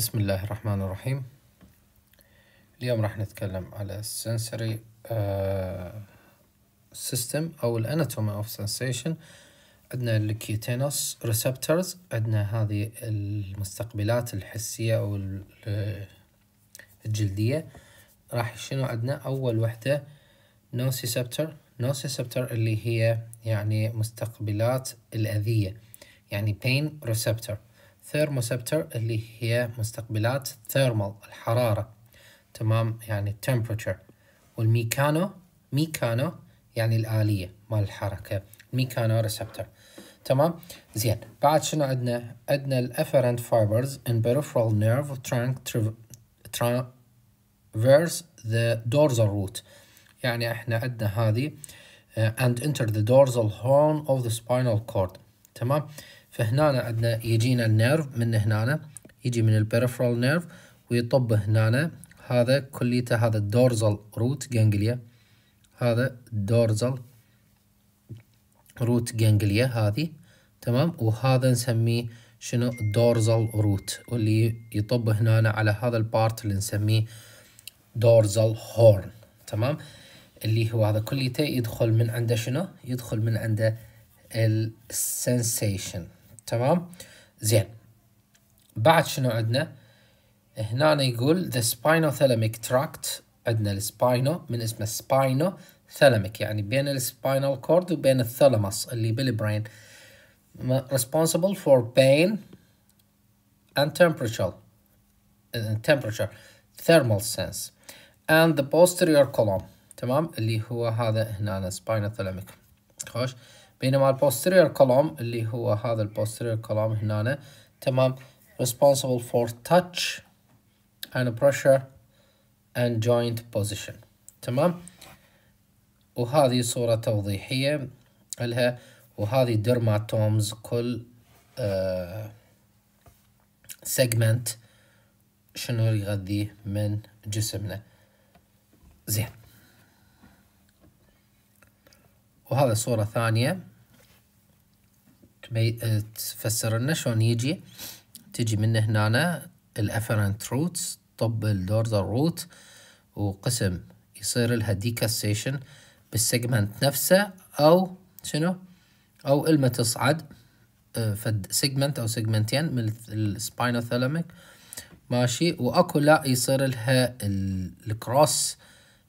بسم الله الرحمن الرحيم اليوم راح نتكلم على sensory آه، system او الاناتومي اوف sensation عندنا الكيوتينوس ريسبتورز عندنا هذه المستقبلات الحسية او آه، الجلدية راح شنو عندنا اول وحدة نوسيسبتر نوسيسبتر اللي هي يعني مستقبلات الأذية يعني pain ريسبتور thermoceptor اللي هي مستقبلات thermal الحرارة تمام يعني temperature والميكانو ميكانو يعني الآلية مال الحركة ميكانو ريسبتر تمام زين بعد شنو عندنا عندنا الافرنت فايبرز ان peripheral nerve ترانك traverse the dorsal root يعني احنا عندنا هذه uh, and enter the dorsal horn of the spinal cord تمام فهنا عندنا يجينا النيرف من هنا يجي من البيرفرال نيرف ويطب هنا هذا كليته هذا الدورزال روت جانجليا هذا الدورزال روت جانجليا هذه تمام وهذا نسميه شنو دورزال روت واللي يطب هنا على هذا البارت اللي نسميه دورزال هورن تمام اللي هو هذا كليته يدخل من عنده شنو يدخل من عنده السنسيشن تمام زين بعد شنو عندنا هنا يقول the spinothalamic tract عندنا السباينو من اسمه سباينو ثلمك يعني بين السباينال كورد وبين الثلمس اللي بالبرين responsible for pain and temperature temperature thermal sense and the posterior column تمام اللي هو هذا هنا spinothalamic خوش بينما البوستيريور كولوم اللي هو هذا البوستيريور كولوم هنا تمام responsible for touch and pressure and joint position تمام وهذه صورة توضيحية لها وهذه درماتومز كل آه سيجمنت شنو يغذي من جسمنا زين وهذا صورة ثانية آه، تفسر لنا شلون يجي تجي من هنا الافرنت روتس طب الدوردر روت وقسم يصير لها ديكاستيشن بالسيجمنت نفسه او شنو او الما تصعد آه، فد سيجمنت او سيجمنتين من السباينوثالاميك ماشي واكو لا يصير لها الكروس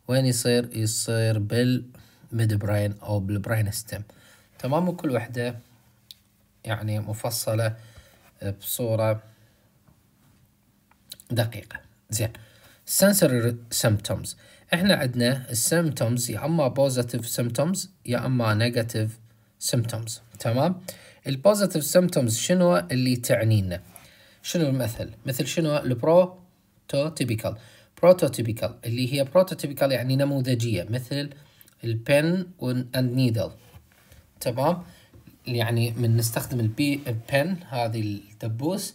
وين يصير يصير بالميد براين او بالبراين ستيم تمام وكل وحده يعني مفصلة آه، بصورة دقيقة زين sensory symptoms احنا عندنا السيمتومز يا اما بوزيتيف سيمتومز يا اما نيجاتيف سيمتومز تمام البوزيتيف سيمتومز شنو اللي تعنينا شنو المثل مثل شنو البروتوتيبيكال بروتوتيبيكال اللي هي بروتوتيبيكال يعني نموذجيه مثل البن والنيدل تمام يعني من نستخدم البي البن هذه الدبوس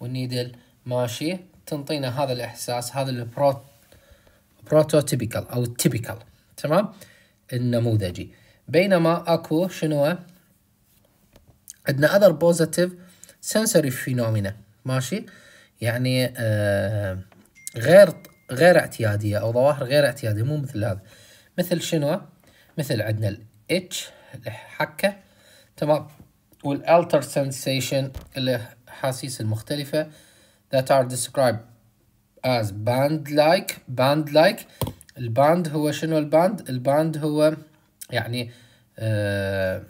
والنيدل ماشي تنطينا هذا الإحساس هذا البرو بروتوتيبيكال أو التيبيكال تمام النموذجي بينما أكو شنو عندنا اذر بوزيتيف سنسوري فينومينا ماشي يعني آه غير غير اعتيادية أو ظواهر غير اعتيادية مو مثل هذا مثل شنو مثل عندنا الاتش الحكة تمام والالتر سنسيشن اللي حاسيس المختلفة that are described as band like band like الباند هو شنو الباند الباند هو يعني آه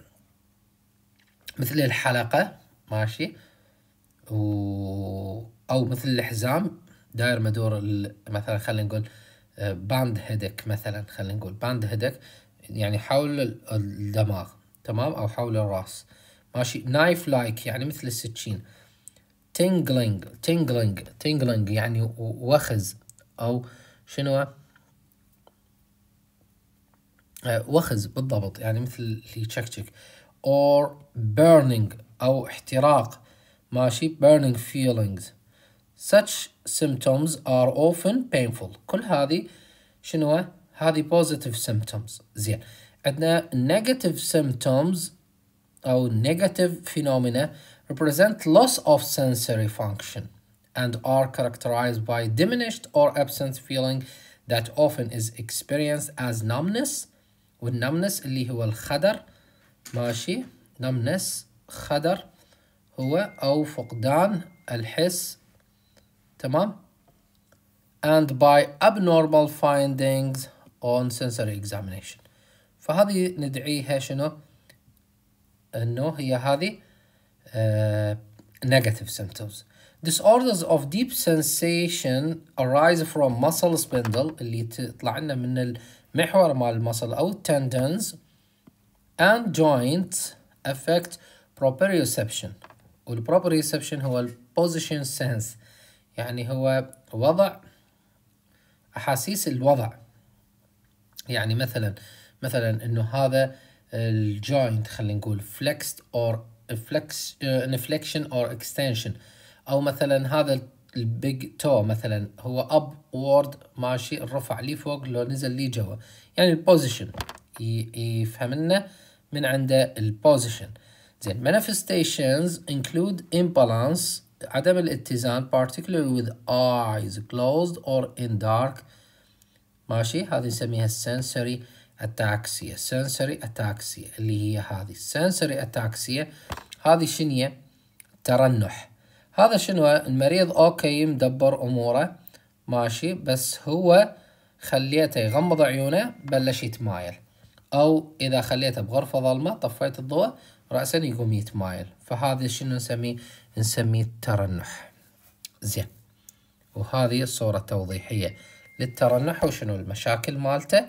مثل الحلقة ماشي و أو مثل الحزام داير مدور مثلا خلينا نقول باند آه، هيدك مثلا خلينا نقول باند هيدك يعني حول الدماغ تمام أو حول الرأس ماشي نايف لايك يعني مثل السكين تينجلينج تينجلينج تينجلينج يعني وخز أو شنو آه، وخز بالضبط يعني مثل اللي تشكشك or burning أو احتراق ماشي burning feelings such symptoms are often painful كل هذه شنو هذه positive symptoms زين عندنا negative symptoms أو negative phenomena represent loss of sensory function and are characterized by diminished or absent feeling that often is experienced as numbness numbness, اللي هو الخدر ماشي numbness خدر هو أو فقدان الحس تمام and by abnormal findings on sensory examination فهذه ندعيها شنو انه هي هذه negative symptoms disorders of deep sensation arise from muscle spindle اللي تطلع لنا من المحور مال المصل او tendons and joints affect proprioception والproprioception هو position sense يعني هو وضع أحاسيس الوضع يعني مثلا مثلا انه هذا الجوينت خلينا نقول flexed or flex inflection آه، or extension او مثلا هذا البيج تو مثلا هو اب وورد ماشي الرفع لي فوق لو نزل لي جوا يعني البوزيشن يفهم لنا من عنده البوزيشن زين manifestations include imbalance عدم الاتزان particularly with eyes closed or in dark ماشي هذه نسميها sensory اتاكسيا سنسري اتاكسيا اللي هي هذه سنسري اتاكسيا هذه شنية ترنح هذا شنو المريض اوكي مدبر اموره ماشي بس هو خليته يغمض عيونه بلش يتمايل او اذا خليته بغرفة ظلمة طفيت الضوء رأسا يقوم يتمايل فهذا شنو نسميه نسميه الترنح زين وهذه الصورة التوضيحية للترنح وشنو المشاكل مالته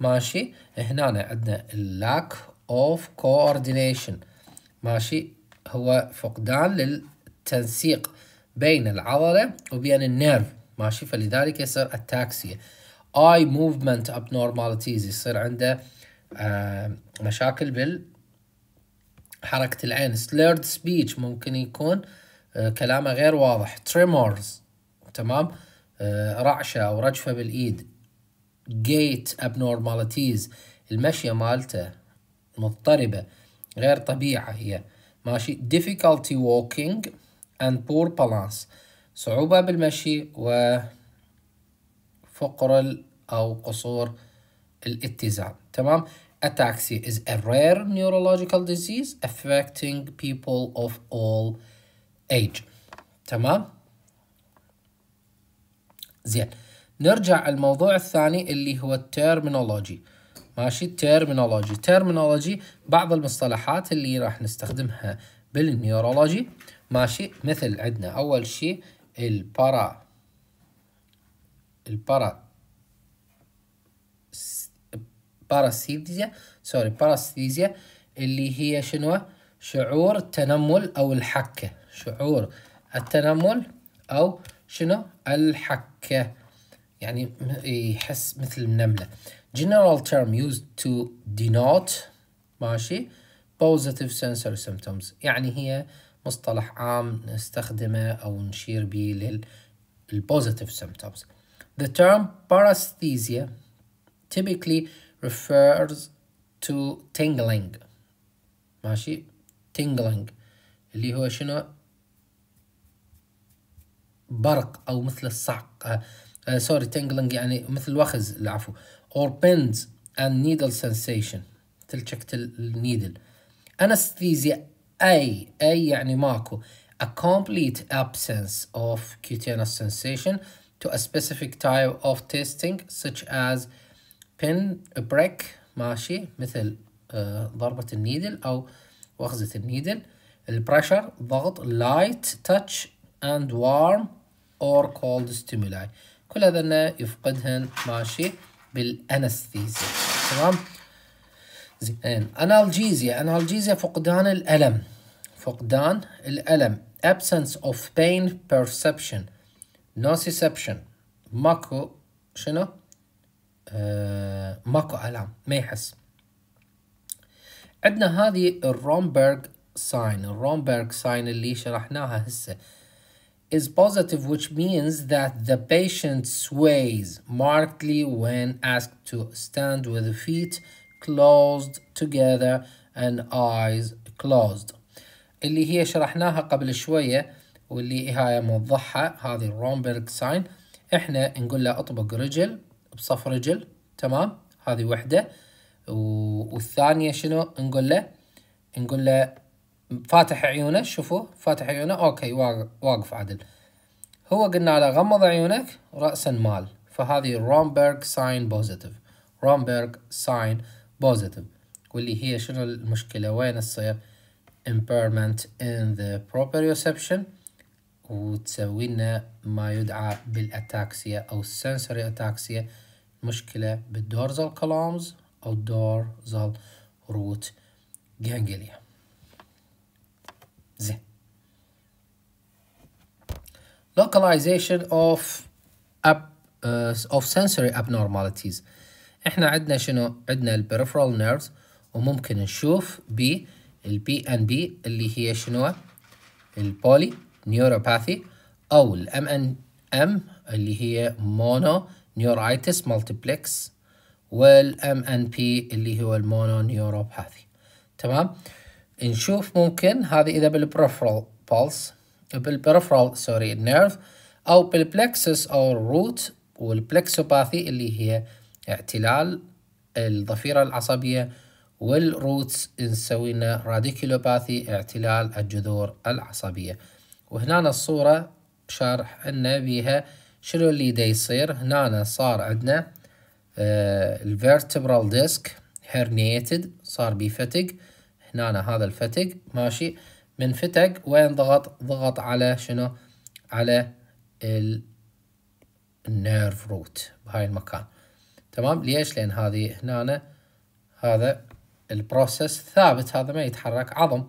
ماشي هنا عندنا lack of coordination ماشي هو فقدان للتنسيق بين العضلة وبين النيرف ماشي فلذلك يصير التاكسية اي موفمنت abnormalities يصير عنده آه، مشاكل بال حركة العين slurred speech ممكن يكون آه، كلامه غير واضح tremors تمام آه، رعشة أو رجفة بالإيد جيت ابنورماليتيز المشيه مالته مضطربه غير طبيعه هي ماشي difficulty walking and poor balance صعوبة بالمشي و فقر أو قصور الاتزان تمام Ataxi is a rare neurological disease affecting people of all age تمام زين نرجع الموضوع الثاني اللي هو التيرمينولوجي ماشي التيرمينولوجي تيرمينولوجي بعض المصطلحات اللي راح نستخدمها بالنيورولوجي ماشي مثل عندنا اول شيء البارا البارا باراستيزيا سوري باراستيزيا اللي هي شنو شعور التنمل او الحكه شعور التنمل او شنو الحكه يعني يحس مثل النملة general term used to denote ماشي positive sensory symptoms يعني هي مصطلح عام نستخدمه أو نشير به للpositive symptoms the term paresthesia typically refers to tingling ماشي tingling اللي هو شنو برق أو مثل الصعق Uh, sorry tingling يعني مثل وخز العفو or pins and needle sensation تلشكت النيدل anesthesia a a يعني ماكو a complete absence of cutaneous sensation to a specific type of testing such as pin prick ماشي مثل uh, ضربة النيدل أو وخزة النيدل البريشر ضغط light touch and warm or cold stimuli كل هذا يفقدهن ماشي بالانستيزيا تمام زين انالجيزيا انالجيزيا فقدان الالم فقدان الالم absence of pain perception nociception ماكو شنو آه ماكو الام ما يحس عندنا هذه الرومبرغ ساين الرومبرغ ساين اللي شرحناها هسه is positive, which means that the patient sways markedly when asked to stand with feet closed together and eyes closed اللي هي شرحناها قبل شوية واللي هي موضحها هذه الرومبرغ ساين احنا نقول له اطبق رجل بصف رجل تمام هذه وحدة والثانية شنو نقول له نقول له فاتح عيونه شوفوا فاتح عيونه اوكي واقف عدل هو قلنا له غمض عيونك رأسا مال فهذه رومبرغ ساين بوزيتيف رومبرغ ساين بوزيتيف واللي هي شنو المشكلة وين تصير impairment in the proprioception وتسوي لنا ما يدعى بالاتاكسيا او السنسوري اتاكسيا مشكلة بالدورزال كولومز او دورزال روت جانجليا Z. Localization of ab, uh, of sensory abnormalities. احنا عندنا شنو؟ عندنا peripheral nerves وممكن نشوف بالبي ان بي اللي هي شنو؟ البولي نيوروباثي او الام ان ام اللي هي مونو نيورايتس مالتيبلكس والام ان بي اللي هو المونو نيوروباثي تمام؟ نشوف ممكن هذه إذا بالبرفرال بالس بالبرفرال سوري نيرف أو بالبلكسس أو الروت والبلكسوباثي اللي هي اعتلال الضفيرة العصبية والروتس نسوي لنا راديكيلوباثي اعتلال الجذور العصبية وهنا الصورة شارح لنا بيها شنو اللي دا يصير هنا صار عندنا الفيرتبرال ديسك هيرنيتد صار بيفتق هنا هذا الفتق ماشي من فتق وين ضغط ضغط على شنو على ال... النيرف روت بهاي المكان تمام ليش لان هذه هنا هذا البروسيس ثابت هذا ما يتحرك عظم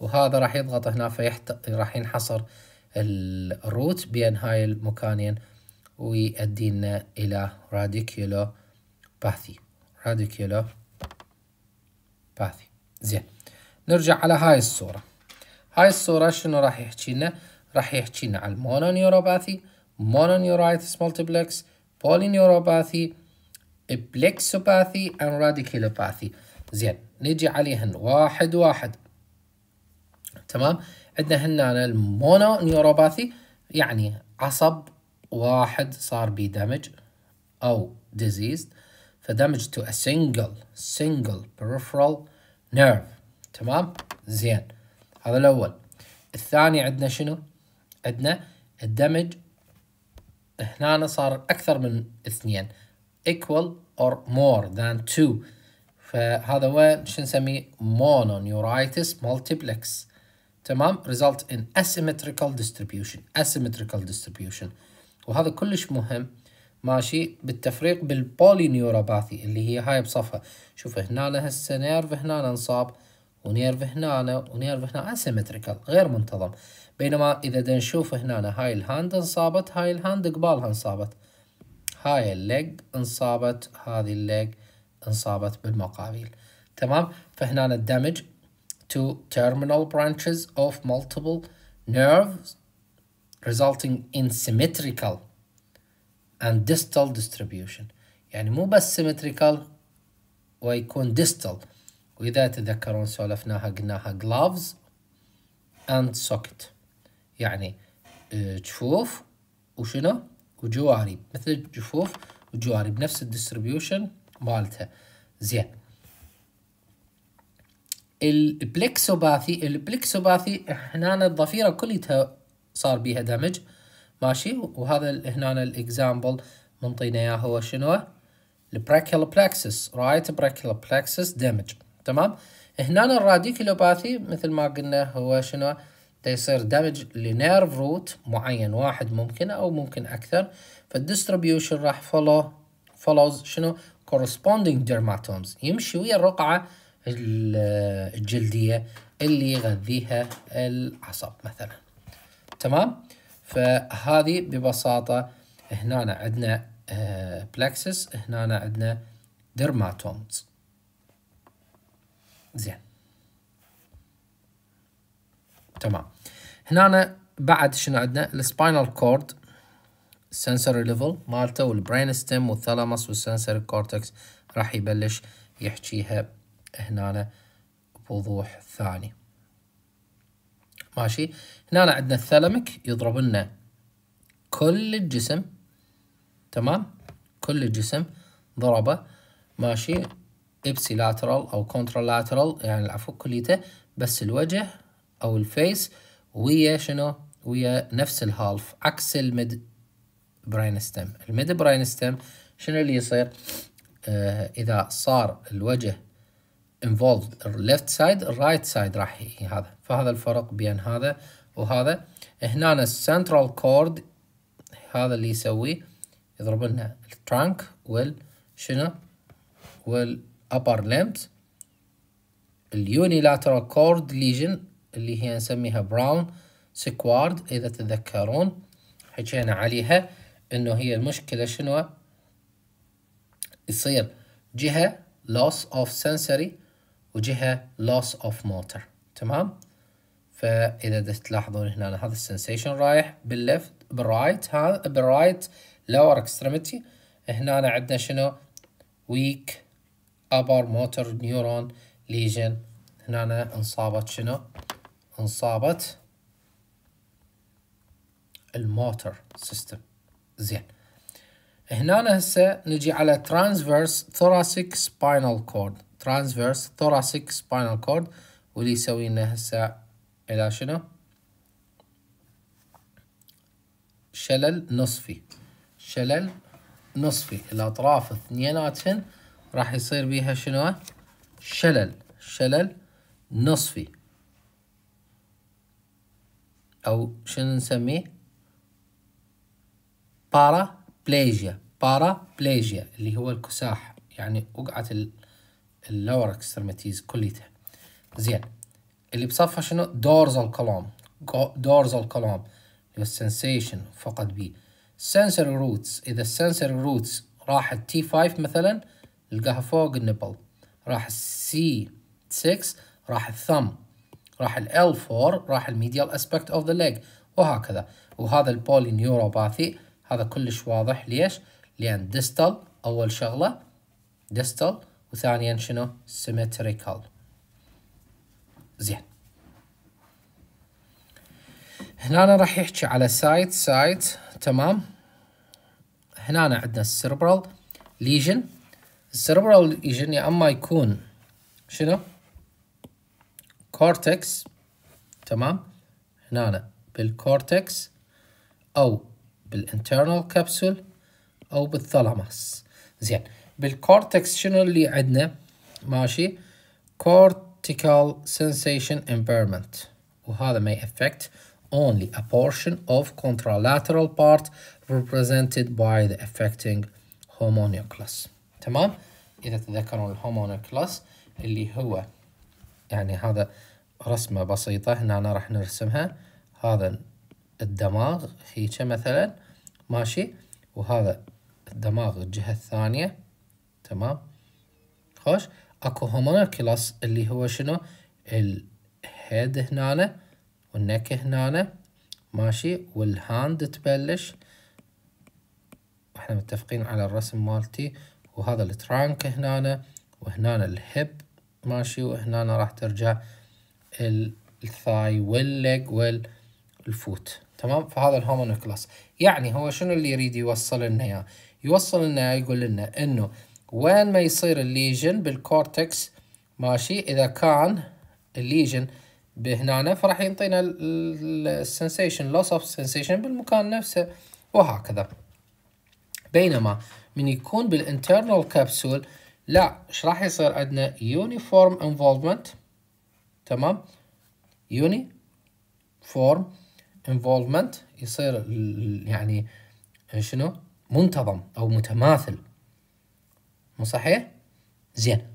وهذا راح يضغط هنا فيحت... راح ينحصر الروت بين هاي المكانين ويؤدينا الى راديكيولو باثي راديكيولو باثي زين نرجع على هاي الصورة هاي الصورة شنو راح يحكي لنا راح يحكي لنا على المونونيوروباثي مونونيورايتس مالتيبلكس بولينيوروباثي بلكسوباثي and راديكيلوباثي زين نجي عليهن واحد واحد تمام عندنا هنا المونونيوروباثي يعني عصب واحد صار بي دامج او ديزيز فدامج تو ا سينجل سينجل peripheral نيرف تمام زين هذا الاول الثاني عندنا شنو عندنا الدمج هنا صار اكثر من اثنين equal or more than two فهذا وين شو نسميه mononeuroitis multiplex تمام result in asymmetrical distribution asymmetrical distribution وهذا كلش مهم ماشي بالتفريق بالبولينيوروباثي اللي هي هاي بصفها شوف هنا هسه نيرف هنا انصاب ونيرف هنا ونيرف هنا اسيمتريكال غير منتظم بينما اذا دا نشوف هنا هاي الهاند انصابت هاي الهاند قبالها انصابت هاي الليج انصابت هذه الليج انصابت بالمقابيل تمام فهنا الدمج to terminal branches of multiple nerves resulting in symmetrical and distal distribution يعني مو بس symmetrical ويكون distal وإذا تذكرون سولفناها قلناها gloves and socket يعني آه، جفوف وشنو وجوارب مثل جفوف وجوارب نفس الديستريبيوشن مالتها زين البلكسوباثي البلكسوباثي هنا الضفيره كلها صار بيها دمج ماشي وهذا هنا الاكزامبل منطينا اياه هو شنو البراكيال بلاكسس رايت براكيال بلاكسس دمج تمام هنا الراديكيلوباثي مثل ما قلنا هو شنو يصير دمج لنيرف روت معين واحد ممكن او ممكن اكثر فالديستريبيوشن راح فولو فولوز شنو corresponding ديرماتومز يمشي ويا الرقعة الجلدية اللي يغذيها العصب مثلا تمام فهذه ببساطة هنا عندنا بلاكسس آه، هنا عندنا ديرماتومز زين تمام هنا بعد شنو عندنا السباينال كورد سنسوري ليفل مالته والبرين ستيم والثلامس والسنسوري كورتكس راح يبلش يحكيها هنا بوضوح ثاني ماشي هنا عندنا الثلمك يضرب لنا كل الجسم تمام كل الجسم ضربه ماشي ابسي لاترال او كونترا لاترال يعني العفو كليته بس الوجه او الفيس ويا شنو ويا نفس الهالف عكس الميد براين ستيم الميد براين ستيم شنو اللي يصير آه اذا صار الوجه involved ليفت سايد right سايد راح هذا فهذا الفرق بين هذا وهذا هنا السنترال كورد هذا اللي يسوي يضرب لنا الترانك وال شنو وال upper limbs unilateral cord lesion اللي هي نسميها براون سكوارد إذا تتذكرون حكينا عليها إنه هي المشكلة شنو يصير جهة loss of sensory وجهة loss of motor تمام فإذا تلاحظون هنا هذا السنسيشن رايح بالليفت بالرايت هذا بالرايت lower extremity هنا عندنا شنو weak ابر motor نيورون ليجن هنا انصابت شنو انصابت الموتور سيستم زين هنا هسه نجي على ترانسفيرس ثوراسيك سباينال كورد ترانسفيرس ثوراسيك سباينال كورد واللي يسوي لنا هسه الى شنو شلل نصفي شلل نصفي الاطراف اثنيناتهن راح يصير بيها شنو شلل شلل نصفي أو شنو نسميه بارا بليجيا بارا بليجيا اللي هو الكساح يعني وقعت اللور اكسترميتيز كليتها زين اللي بصفها شنو دورزال كولوم دورزال كولوم اللي هو السنسيشن فقط بيه sensory roots إذا السنسوري roots راحت T5 مثلا القاها فوق النبل راح السي 6 راح الثم راح ال L4 راح الميديال اسبكت اوف ذا ليج وهكذا وهذا البولي نيوروباثي هذا كلش واضح ليش؟ لأن ديستال أول شغلة ديستال وثانيا شنو؟ سيمتريكال زين هنا أنا راح يحكي على سايت سايت تمام هنا أنا عندنا السيربرال ليجن السيربرال ليجن يا اما يكون شنو كورتكس تمام هنا بالكورتكس او بالانترنال كبسول او بالثلاماس زين بالكورتكس شنو اللي عندنا ماشي cortical sensation impairment وهذا may affect only a portion of contralateral part represented by the affecting homunculus تمام إذا تذكرون الهومونيم كلاس اللي هو يعني هذا رسمة بسيطة هنا أنا راح نرسمها هذا الدماغ هيك مثلا ماشي وهذا الدماغ الجهة الثانية تمام خوش اكو هومونيم كلاس اللي هو شنو الهيد هنا والنك هنا ماشي والهاند تبلش احنا متفقين على الرسم مالتي وهذا الترانك هنا وهنا الهب ماشي وهنا راح ترجع الثاي والليج والفوت تمام فهذا الهومونيكلس يعني هو شنو اللي يريد يوصل لنا اياه يوصل لنا يقول لنا انه وين ما يصير الليجن بالكورتكس ماشي اذا كان الليجن بهنا فراح ينطينا السنسيشن لوس اوف سنسيشن بالمكان نفسه وهكذا بينما من يكون بالانترنال كابسول لا ايش راح يصير عندنا يونيفورم انفولفمنت تمام يوني فورم انفولفمنت يصير يعني شنو منتظم او متماثل مو صحيح زين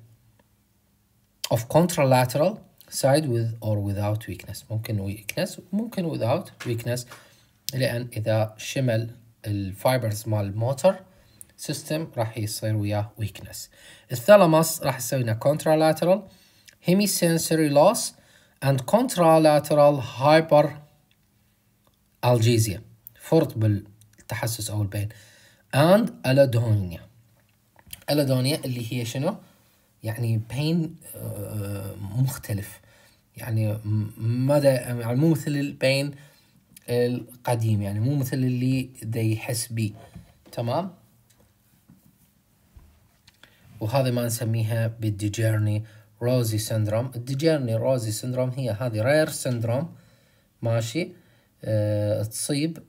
of contralateral side with or without weakness ممكن weakness ممكن without weakness لأن إذا شمل الفايبرز مال الموتر سيستم راح يصير وياه ويكنس الثالاموس راح يسوينا لنا hemisensory loss and contralateral اند كونترالاترال فرط بالتحسس او البين and allodonia allodonia اللي هي شنو يعني بين آه، مختلف يعني مدى يعني مو مثل البين القديم يعني مو مثل اللي دا يحس بيه تمام وهذا ما نسميها بالديجيرني روزي سندروم الديجيرني روزي سندروم هي هذه رير سندروم ماشي أه تصيب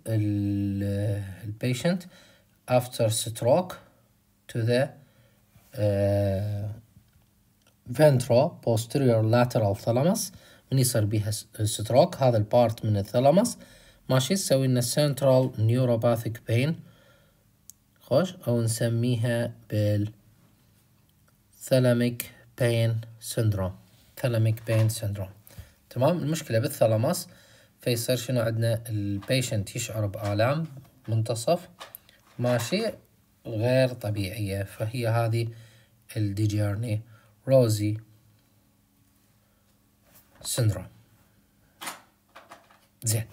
البيشنت after stroke to the uh, آه، ventro-posterior lateral thalamus من يصير بيها ستروك هذا البارت من الثلامس ماشي تسوي لنا central neuropathic pain خوش أو نسميها بال ثلاميك بين سندروم ثلاميك بين سندروم تمام المشكلة بالثلامس فيصير شنو عندنا البيشنت يشعر بآلام منتصف ماشي غير طبيعية فهي هذه الديجيرني روزي سندروم زين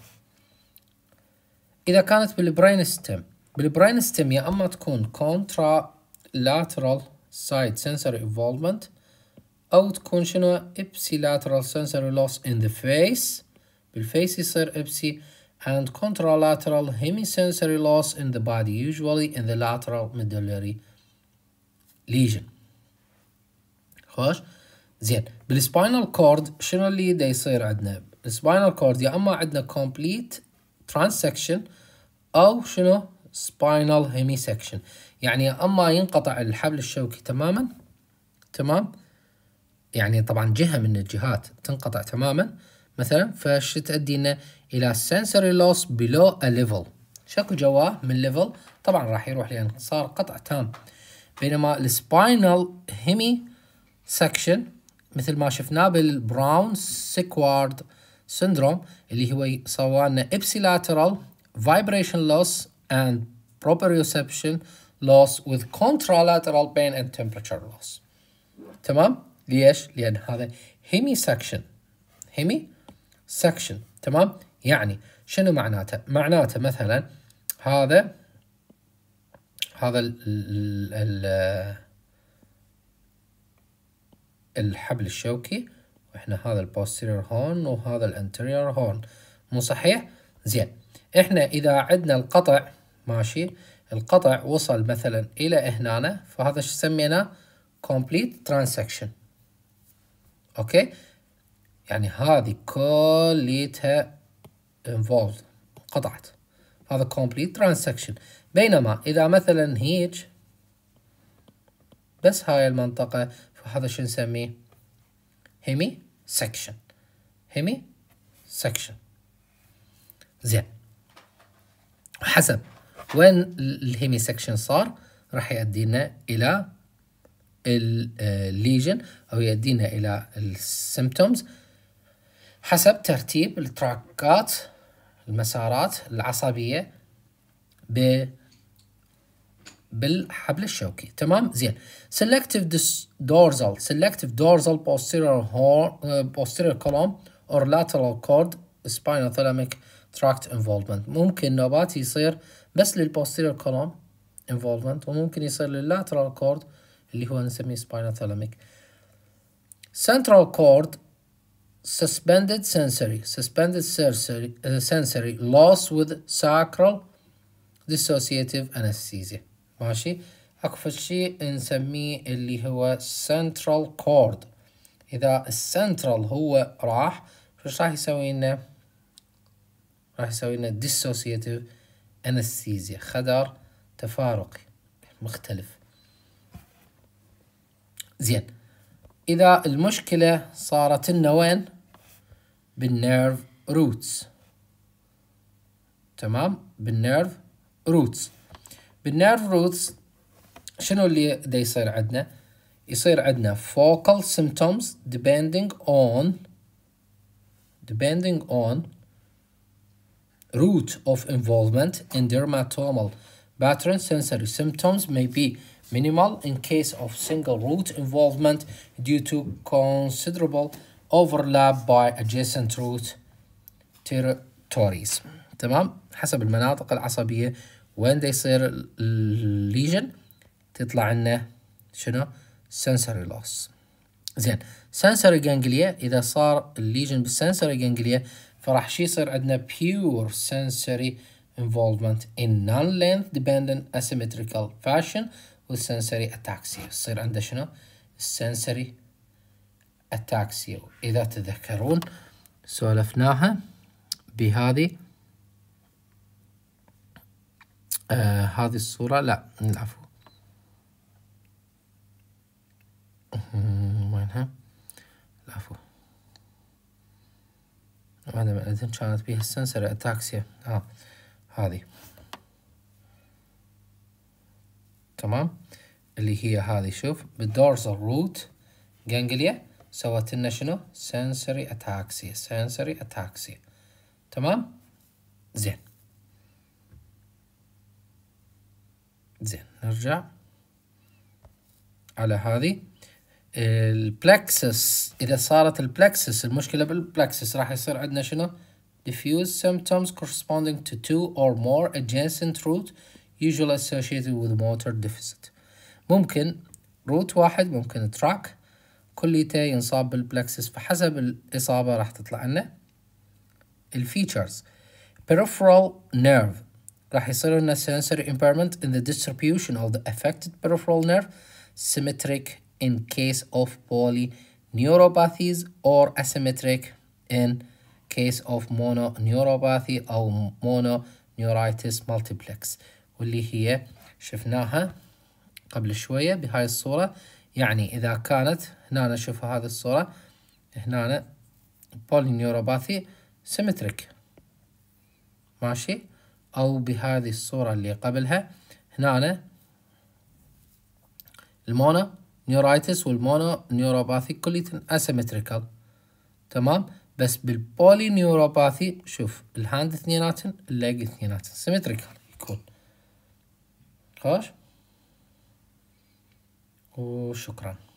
إذا كانت بالبرين ستيم بالبرين ستيم يا أما تكون كونترا لاترال side sensory involvement, out تكون ipsilateral sensory loss in the face بالفيس يصير and contralateral hemisensory loss in the body usually in the lateral medullary lesion خوش زين بالسباينال cord, شنو اللي دا يصير عندنا السباينال cord, يا اما عندنا complete transection او شنو spinal hemisection يعني اما ينقطع الحبل الشوكي تماما تمام يعني طبعا جهه من الجهات تنقطع تماما مثلا فش تؤدي لنا الى sensory loss below a level شكو جواه من level طبعا راح يروح لان صار قطع تام بينما السباينال هيمي سكشن مثل ما شفناه بالبراون سيكوارد سندروم اللي هو سوالنا ابسيلاترال فايبريشن لوس اند بروبريوسبشن loss with contralateral pain and temperature loss تمام ليش لأن هذا هيمي سكشن. هيمي سكشن، تمام يعني شنو معناته معناته مثلا هذا هذا ال ال الحبل الشوكي واحنا هذا البوستيرير هون وهذا الانتيرير هون مو صحيح زين احنا اذا عندنا القطع ماشي القطع وصل مثلا إلى هنا فهذا شو سميناه complete transaction أوكي يعني هذه كليتها involved انقطعت هذا complete transaction بينما إذا مثلا هيج بس هاي المنطقة فهذا شو نسميه هيمي سكشن هيمي سكشن زين حسب وين الهيمي سكشن صار راح يؤدينا الى الليجن آه، او يؤدينا الى السيمتومز حسب ترتيب التراكات المسارات العصبيه ب بالحبل الشوكي تمام زين دورزال dorsal دورزال dorsal هور horn كولوم اور لاترال كورد cord ثلاميك تراكت انفولفمنت ممكن نوبات يصير بس للبوستيريور كولوم involvement وممكن يصير لللاترال كورد اللي هو نسميه spinal thalamic central cord suspended sensory suspended sensory, uh, sensory loss with sacral dissociative anesthesia ماشي اكثر شيء نسميه اللي هو central cord اذا السنترال هو راح ايش راح يسوي لنا راح يسوي لنا dissociative أنستيزيا خدر تفارقي مختلف زين إذا المشكلة صارت لنا وين بالنيرف روتس تمام بالنيرف روتس بالنيرف روتس شنو اللي دا يصير عندنا يصير عندنا focal symptoms depending on depending on route of involvement in dermatomal pattern sensory symptoms may be minimal in case of single root involvement due to considerable overlap by adjacent root territories تمام حسب المناطق العصبية وين دا يصير lesion تطلع عنا شنو sensory loss زين sensory ganglia إذا صار lesion بالsensory ganglia فراح شي يصير عندنا pure sensory involvement in non-length dependent asymmetrical fashion sensory ataxia يصير عندنا شنو؟ sensory ataxia إذا تذكرون سولفناها بهذه آه هذه الصورة لا العفو وينها العفو عدم اذن كانت بيها السنسر أتاكسيا ها هذه تمام اللي هي هذه شوف بالدورزال روت جانجليا سوت لنا شنو سنسري أتاكسيا سنسري أتاكسيا تمام زين زين نرجع على هذه البلاكسس اذا صارت البلاكسس المشكله بالبلاكسس راح يصير عندنا شنو diffuse symptoms corresponding to two or more adjacent root usually associated with motor deficit ممكن روت واحد ممكن تراك كليته ينصاب بالبلاكسس فحسب الإصابة راح تطلع لنا الفيتشرز peripheral nerve راح يصير لنا sensory impairment in the distribution of the affected peripheral nerve symmetric in case of polyneuropathies or asymmetric in case of mononeuropathy أو mononeuritis multiplex واللي هي شفناها قبل شوية بهاي الصورة يعني إذا كانت هنا نشوف هذه الصورة هنا polyneuropathy symmetric ماشي أو بهذه الصورة اللي قبلها هنا المونو نيورايتس والمونو نيوروباثي كليتن اسيمتريكال تمام بس بالبولي نيوروباثي شوف الهاند اثنيناتن الليج اثنيناتن سيمتريكال يكون خوش وشكرا